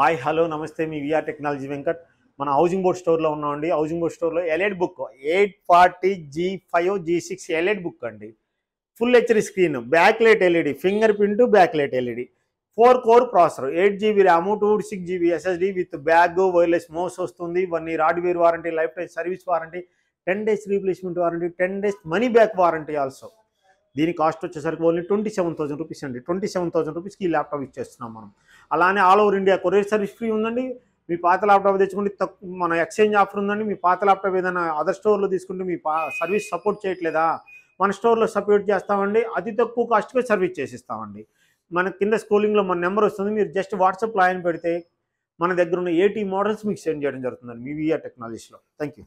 hi hello నమస్తే మీ VR technology Venkat మన housing board స్టోర్లో ఉన్నామండి హౌసింగ్ బోర్డ్ స్టోర్లో EliteBook eight forty G five G six EliteBook అండి full HD screen backlight LED fingerprint backlight LED four core processor eight GB RAM two six GB SSD with bag wireless mouse వస్తుంది one year ware warranty lifetime service warranty ten days replacement warranty ten days money back warranty also దీని cost వచ్చేసరికి only twenty seven thousand rupees అండి twenty seven thousand రూపీస్కి ఈ laptop ఇచ్చేస్తున్నాం మనం అలానే all over India courier service free ఉందండి మీ పాత ల్యాప్టాప్ తెచ్చుకుంటే తక్కువ మన ఎక్స్చేంజ్ ఆఫర్ ఉందండి మీ పాత ల్యాప్టాప్ ఏదైనా అదర్ స్టోర్లో తీసుకుంటే మీ సర్వీస్ సపోర్ట్ చేయట్లేదా మన స్టోర్లో సపోర్ట్ చేస్తామండి అతి తక్కువ కాస్ట్కి సర్వీస్ చేసిస్తామండి మన కింద స్కూలింగ్లో మన నెంబర్ వస్తుంది మీరు జస్ట్ వాట్సాప్లో ఆయన పెడితే మన దగ్గర ఉన్న ఏటీ మోడల్స్ మీకు సెండ్ చేయడం జరుగుతుందండి మీ విఆర్ టెక్నాలజీస్లో థ్యాంక్ యూ